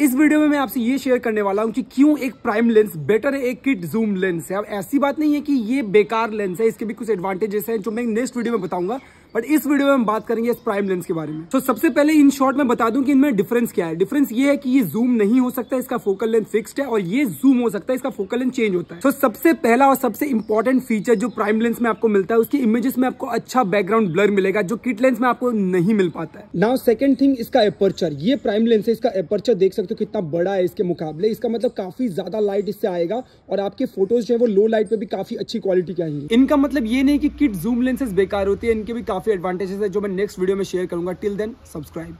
इस वीडियो में मैं आपसे ये शेयर करने वाला हूँ कि क्यों एक प्राइम लेंस बेटर है एक किट जूम लेंस है अब ऐसी बात नहीं है कि ये बेकार लेंस है इसके भी कुछ एडवांटेजेस हैं जो मैं नेक्स्ट वीडियो में बताऊंगा बट इस वीडियो में हम बात करेंगे इस प्राइम लेंस के बारे में तो सबसे पहले इन शॉर्ट में बता दूं कि इनमें डिफरेंस क्या है डिफरेंस ये है कि ये जूम नहीं हो सकता इसका फोकल लेंथ फिक्स्ड है और ये जूम हो सकता है इसका फोकल लेंथ चेंज होता है तो सबसे पहला और सबसे इंपॉर्टेंट फीचर जो प्राइम लेंस में आपको मिलता है उसकी इमेजेस में आपको अच्छा बैकग्राउंड ब्लर मिलेगा जो किट लेंस में आपको नहीं मिल पाता है नाउ सेकंड थिंग इसका एपर्चर ये प्राइम लेंस है इसका एपर्चर देख सकते हो कितना बड़ा है इसके मुकाबले इसका मतलब काफी ज्यादा लाइट इससे आएगा और आपके फोटोज जो है वो लो लाइट पे भी काफी अच्छी क्वालिटी के आएंगे इनका मतलब ये नहीं कि किट जूम लेंसेज बेकार होती है इनके भी काफी काफ़ी एडवांटेजेस है जो मैं नेक्स्ट वीडियो में शेयर करूँगा टिल देन सब्सक्राइब